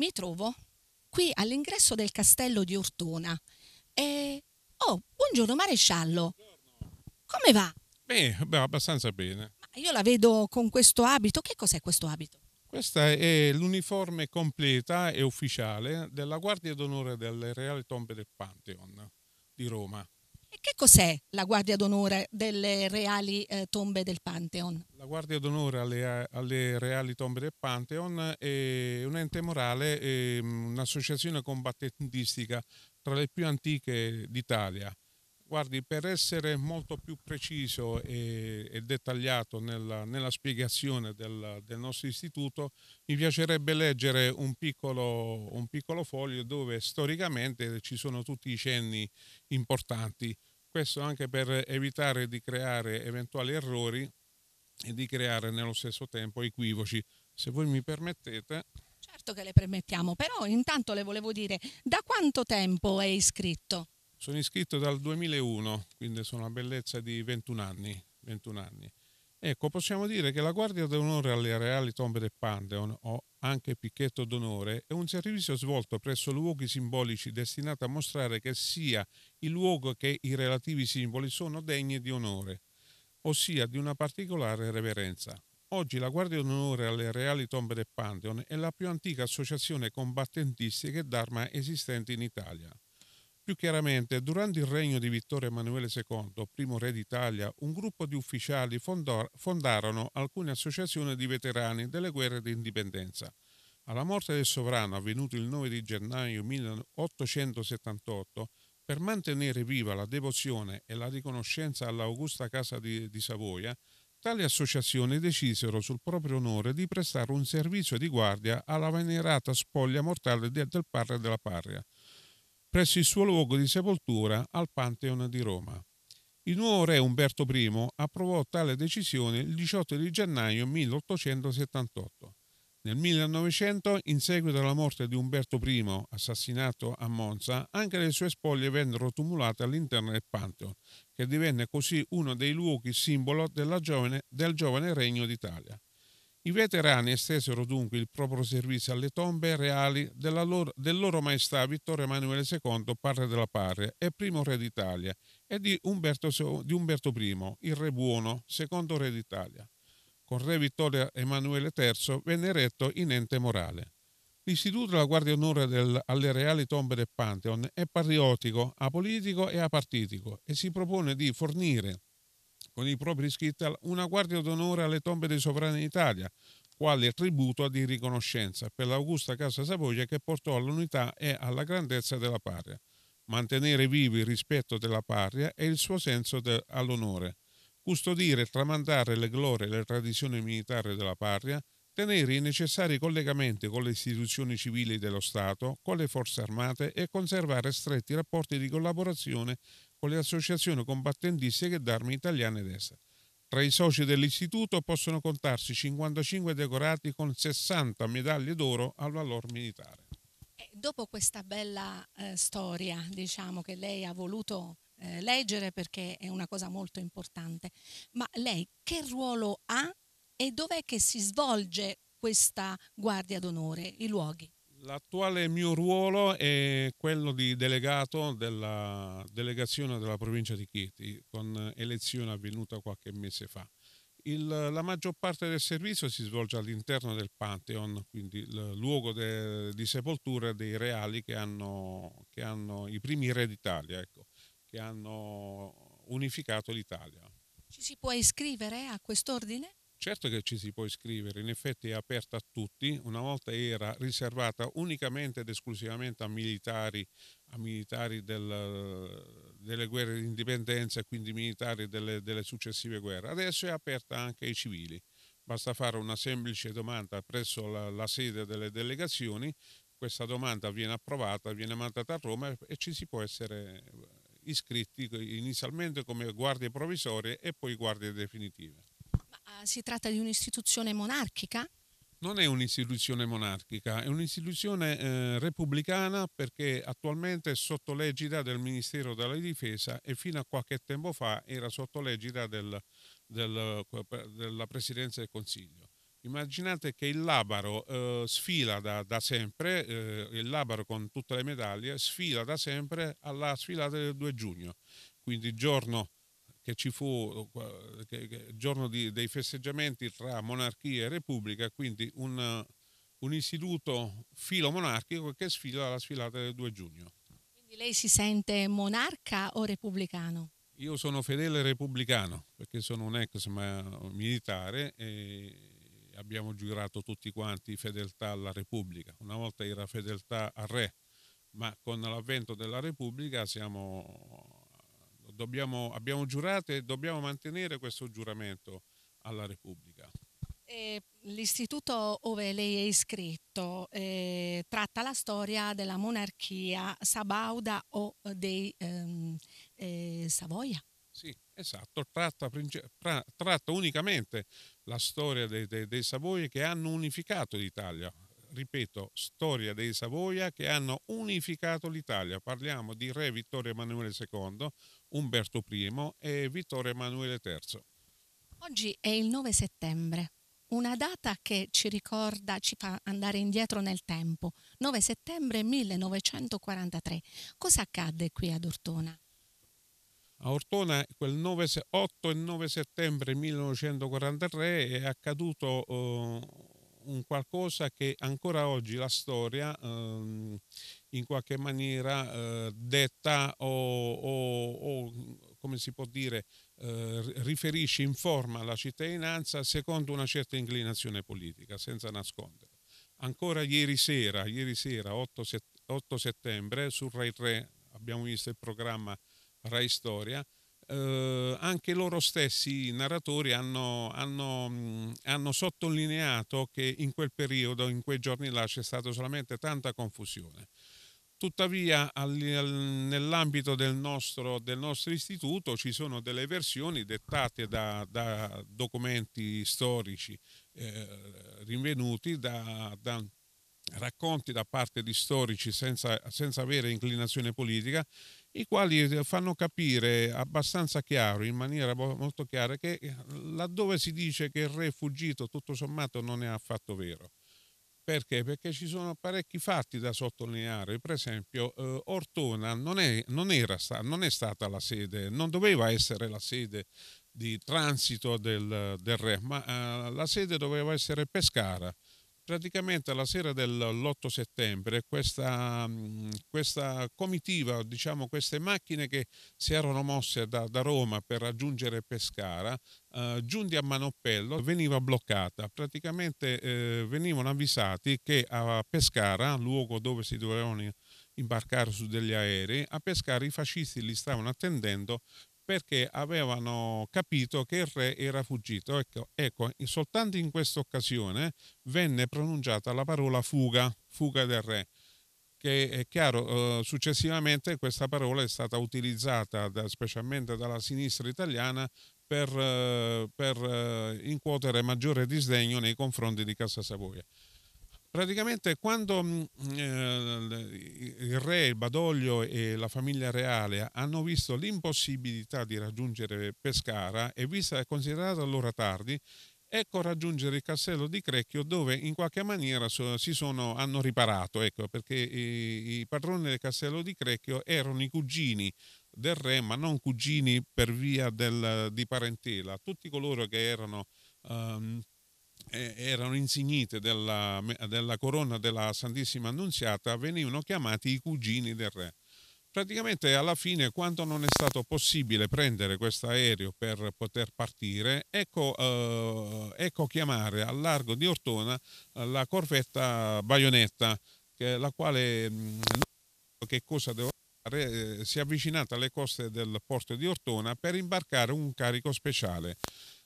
mi trovo qui all'ingresso del castello di Ortona. E... Oh, buongiorno maresciallo. Come va? Beh, beh, abbastanza bene. Io la vedo con questo abito. Che cos'è questo abito? Questa è l'uniforme completa e ufficiale della Guardia d'Onore delle Reali Tombe del Pantheon di Roma. E che cos'è la Guardia d'Onore delle Reali eh, Tombe del Pantheon? La Guardia d'Onore alle, alle, Reali Tombe del Pantheon è un ente morale, mm, un'associazione combattentistica tra le più antiche d'Italia. Guardi, per essere molto più preciso e, e dettagliato nella, nella spiegazione del, del, nostro istituto, mi piacerebbe leggere un piccolo, un piccolo, foglio dove storicamente ci sono tutti i cenni importanti. Questo anche per evitare di creare eventuali errori e di creare nello stesso tempo equivoci. Se voi mi permettete... Certo che le permettiamo, però intanto le volevo dire da quanto tempo è iscritto? Sono iscritto dal 2001, quindi sono una bellezza di 21 anni. 21 anni. Ecco, possiamo dire che la guardia d'onore alle Reali Tombe del Pantheon, o anche picchetto d'onore, è un servizio svolto presso luoghi simbolici destinato a mostrare che sia il luogo che i relativi simboli sono degni di onore, ossia di una particolare reverenza. Oggi la Guardia d'Onore alle Reali Tombe del Pantheon è la più antica associazione combattentistica d'arma esistente in Italia. Più chiaramente, durante il regno di Vittorio Emanuele II, primo re d'Italia, un gruppo di ufficiali fondarono alcune associazioni di veterani delle guerre di indipendenza. Alla morte del sovrano, avvenuto il 9 di gennaio 1878, per mantenere viva la devozione e la riconoscenza all'augusta casa di, di Savoia, tali associazioni decisero sul proprio onore di prestare un servizio di guardia alla venerata spoglia mortale del padre della patria presso il suo luogo di sepoltura al Pantheon di Roma. Il nuovo re Umberto I approvò tale decisione il 18 di gennaio 1878. Nel 1900, in seguito alla morte di Umberto I, assassinato a Monza, anche le sue spoglie vennero tumulate all'interno del Pantheon, che divenne così uno dei luoghi simbolo del giovane Regno d'Italia. I veterani estesero dunque il proprio servizio alle tombe reali loro, del loro maestà Vittorio Emanuele II, padre della patria e primo re d'Italia, e di Umberto, di Umberto I, il re buono, secondo re d'Italia. Con re Vittorio Emanuele III venne eretto in ente morale. L'istituto della Guardia Onore alle Reali Tombe del Pantheon è patriottico, apolitico e apartitico e si propone di fornire con i propri iscritti una guardia d'onore alle tombe dei sovrani d'Italia, quale tributo di riconoscenza per l'augusta Casa Savoia che portò all'unità e alla grandezza della patria. Mantenere vivo il rispetto della patria e il suo senso all'onore. Custodire e tramandare le glorie e le tradizioni militari della patria, tenere i necessari collegamenti con le istituzioni civili dello Stato, con le forze armate e conservare stretti rapporti di collaborazione con le associazioni combattentistiche d'armi italiane ed estere. Tra i soci dell'istituto possono contarsi 55 decorati con 60 medaglie d'oro al valor militare. Eh, dopo questa bella eh, storia diciamo, che lei ha voluto eh, leggere perché è una cosa molto importante, ma lei che ruolo ha e dov'è che si svolge questa guardia d'onore, i luoghi? L'attuale mio ruolo è quello di delegato della delegazione della provincia di Chieti, con elezione avvenuta qualche mese fa. Il, la maggior parte del servizio si svolge all'interno del Pantheon, quindi il luogo de, di sepoltura dei reali che hanno, che hanno i primi re d'Italia, ecco, che hanno unificato l'Italia. Ci si può iscrivere a quest'ordine? Certo che ci si può iscrivere, in effetti è aperta a tutti, una volta era riservata unicamente ed esclusivamente a militari, a militari del, delle guerre di indipendenza e quindi militari delle, delle successive guerre, adesso è aperta anche ai civili. Basta fare una semplice domanda presso la, la sede delle delegazioni questa domanda viene approvata, viene mandata a Roma e ci si può essere iscritti inizialmente come guardie provvisorie e poi guardie definitive si tratta di un'istituzione monarchica? Non è un'istituzione monarchica, è un'istituzione eh, repubblicana perché attualmente è sotto l'egida del Ministero della Difesa e fino a qualche tempo fa era sotto l'egida del, del, della Presidenza del Consiglio. Immaginate che il Labaro eh, sfila da, da sempre, eh, il Labaro con tutte le medaglie, sfila da sempre alla sfilata del 2 giugno, quindi giorno che ci fu il oh, giorno di, dei festeggiamenti tra monarchia e repubblica, quindi un, un istituto filomonarchico che sfila la sfilata del 2 giugno. Quindi lei si sente monarca o repubblicano? Io sono fedele repubblicano perché sono un ex militare e abbiamo giurato tutti quanti fedeltà alla Repubblica. Una volta era fedeltà al re, ma con l'avvento della Repubblica siamo dobbiamo, abbiamo giurato e dobbiamo mantenere questo giuramento alla Repubblica. Eh, l'istituto dove lei è iscritto eh, tratta la storia della monarchia sabauda o dei ehm, eh, Savoia. Sì, esatto, tratta, tratta, unicamente la storia dei, dei, dei Savoia che hanno unificato l'Italia ripeto, storia dei Savoia che hanno unificato l'Italia. Parliamo di Re Vittorio Emanuele II, Umberto I e Vittorio Emanuele III. Oggi è il 9 settembre, una data che ci ricorda, ci fa andare indietro nel tempo, 9 settembre 1943. Cosa accadde qui ad Ortona? A Ortona quel 9, 8 e 9 settembre 1943 è accaduto eh, un qualcosa che ancora oggi la storia ehm, in qualche maniera eh, detta o, o, o, come si può dire eh, riferisce in forma alla cittadinanza secondo una certa inclinazione politica, senza nascondere. Ancora ieri sera, ieri sera 8, set 8 settembre, su Rai 3 abbiamo visto il programma Rai Storia, eh, anche loro stessi i narratori hanno, hanno, mm, hanno, sottolineato che in quel periodo, in quei giorni là, c'è stata solamente tanta confusione. Tuttavia nell'ambito del nostro, del nostro, istituto ci sono delle versioni dettate da, da documenti storici eh, rinvenuti, da, da racconti da parte di storici senza, senza avere inclinazione politica, i quali eh, fanno capire abbastanza chiaro, in maniera molto chiara, che eh, laddove si dice che il re è fuggito, tutto sommato non è affatto vero. Perché? Perché ci sono parecchi fatti da sottolineare. Per esempio, eh, Ortona non è, non, era, non è stata la sede, non doveva essere la sede di transito del, del re, ma eh, la sede doveva essere Pescara praticamente alla sera dell'8 settembre questa, mm, questa comitiva, diciamo queste macchine che si erano mosse da, da Roma per raggiungere Pescara, eh, giunti a Manopello, veniva bloccata. Praticamente eh, venivano avvisati che a Pescara, luogo dove si dovevano imbarcare su degli aerei, a Pescara i fascisti li stavano attendendo perché avevano capito che il re era fuggito. Ecco, ecco soltanto in questa occasione venne pronunciata la parola fuga, fuga del re, che è chiaro, eh, successivamente questa parola è stata utilizzata da, specialmente dalla sinistra italiana per, eh, per eh, incuotere maggiore disdegno nei confronti di Casa Savoia. Praticamente quando mm, eh, il re, il Badoglio e la famiglia reale hanno visto l'impossibilità di raggiungere Pescara e vista e considerata allora tardi, ecco raggiungere il castello di Crecchio dove in qualche maniera si sono, hanno riparato, ecco, perché i, i padroni del castello di Crecchio erano i cugini del re, ma non cugini per via del, di parentela, tutti coloro che erano... Um, eh, erano insignite della, della corona della Santissima Annunziata, venivano chiamati i cugini del re. Praticamente alla fine, quando non è stato possibile prendere questo aereo per poter partire, ecco, eh, ecco chiamare al largo di Ortona eh, la corvetta Baionetta, che, la quale mm, che cosa devo fare, eh, si è avvicinata alle coste del porto di Ortona per imbarcare un carico speciale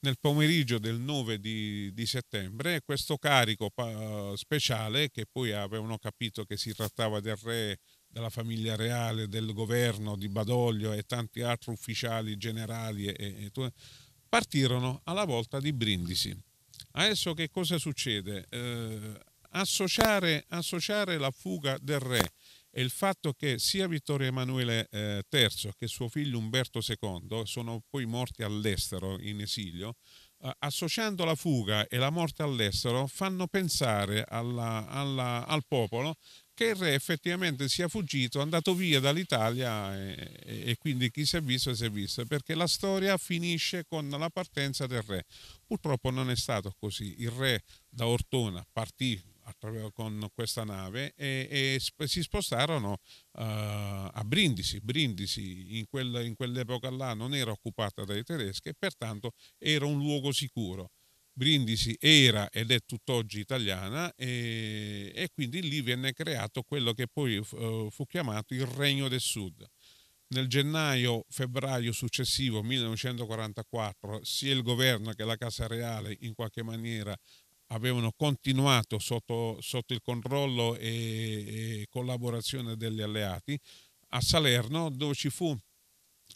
nel pomeriggio del 9 di, di settembre questo carico pa- speciale che poi avevano capito che si trattava del re, della famiglia reale, del governo di Badoglio e tanti altri ufficiali generali e, e, partirono alla volta di Brindisi. Adesso che cosa succede? Eh, associare, associare la fuga del re e il fatto che sia Vittorio Emanuele eh, III che suo figlio Umberto II sono poi morti all'estero in esilio, eh, associando la fuga e la morte all'estero, fanno pensare alla, alla, al popolo che il re effettivamente sia fuggito, andato via dall'Italia e, e quindi chi si è visto si è visto, perché la storia finisce con la partenza del re. Purtroppo non è stato così, il re da Ortona partì con questa nave e, e si spostarono uh, a Brindisi. Brindisi in, quel, in, quell'epoca là non era occupata dai tedeschi e pertanto era un luogo sicuro. Brindisi era ed è tutt'oggi italiana e, e quindi lì venne creato quello che poi uh, fu chiamato il Regno del Sud. Nel gennaio-febbraio successivo 1944 sia il governo che la Casa Reale in qualche maniera avevano continuato sotto, sotto il controllo e, e, collaborazione degli alleati a Salerno dove ci fu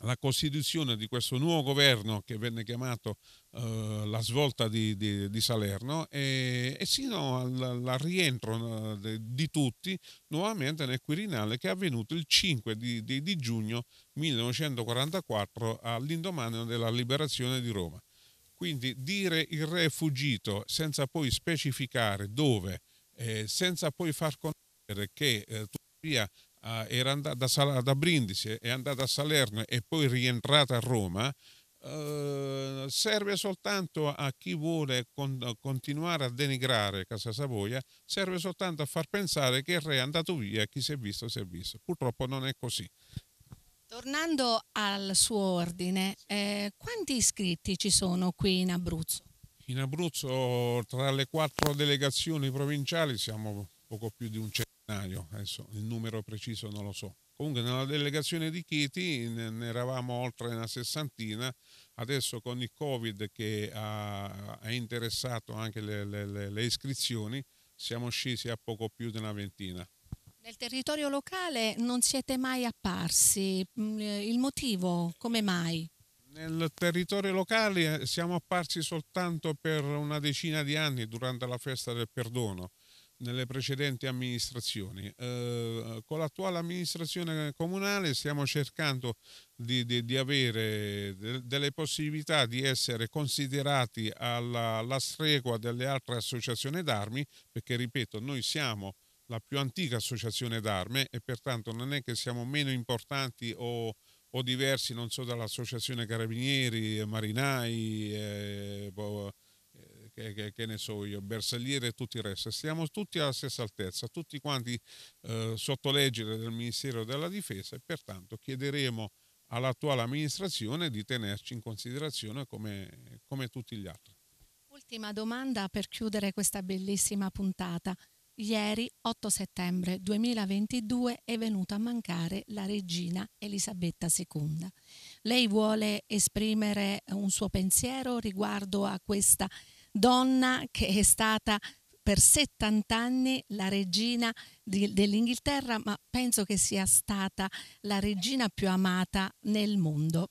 la costituzione di questo nuovo governo che venne chiamato eh, la svolta di, di, di Salerno e, e, sino al, rientro eh, di tutti nuovamente nel Quirinale che è avvenuto il 5 di, di giugno 1944 all'indomani della liberazione di Roma. Quindi dire il re è fuggito senza poi specificare dove, eh, senza poi far conoscere che eh, Turchia eh, ah, era andata da, Sal- da Brindisi, è andata a Salerno e poi rientrata a Roma, Uh, serve soltanto a chi vuole con, continuare a denigrare Casa Savoia, serve soltanto a far pensare che il re è andato via, e chi si è visto si è visto. Purtroppo non è così. Tornando al suo ordine, eh, quanti iscritti ci sono qui in Abruzzo? In Abruzzo tra le quattro delegazioni provinciali siamo poco più di un centinaio, adesso il numero preciso non lo so. Comunque nella delegazione di Chiti ne eravamo oltre una sessantina, adesso con il Covid che ha, ha interessato anche le, le, le iscrizioni siamo scesi a poco più di una ventina. Nel territorio locale non siete mai apparsi, mm, eh, il motivo come mai? Nel territorio locale eh, siamo apparsi soltanto per una decina di anni durante la festa del perdono nelle precedenti amministrazioni. Eh, con l'attuale amministrazione comunale stiamo cercando di, di, di avere de, delle possibilità di essere considerati alla, alla, stregua delle altre associazioni d'armi, perché ripeto, noi siamo la più antica associazione d'arme e pertanto non è che siamo meno importanti o, o diversi, non so, dall'associazione carabinieri, marinai, eh, boh, eh, che, che, che, ne so io, bersaglieri e tutto il resto. Siamo tutti alla stessa altezza, tutti quanti eh, sotto legge del Ministero della Difesa e pertanto chiederemo all'attuale amministrazione di tenerci in considerazione come, come tutti gli altri. Ultima domanda per chiudere questa bellissima puntata ieri 8 settembre 2022 è venuta a mancare la regina Elisabetta II. Lei vuole esprimere un suo pensiero riguardo a questa donna che è stata per 70 anni la regina dell'Inghilterra, ma penso che sia stata la regina più amata nel mondo.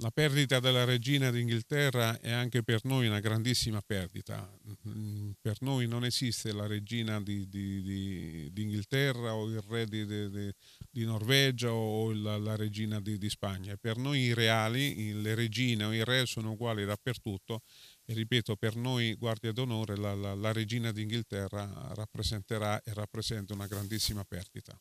La perdita della regina d'Inghilterra è anche per noi una grandissima perdita. Mm, per noi non esiste la regina di, di, di, d'Inghilterra o il re di, Norvegia o la, la regina di, Spagna. Per noi i reali, le regine o i re sono uguali dappertutto e ripeto, per noi guardia d'onore la, la, la regina d'Inghilterra rappresenterà e rappresenta una grandissima perdita.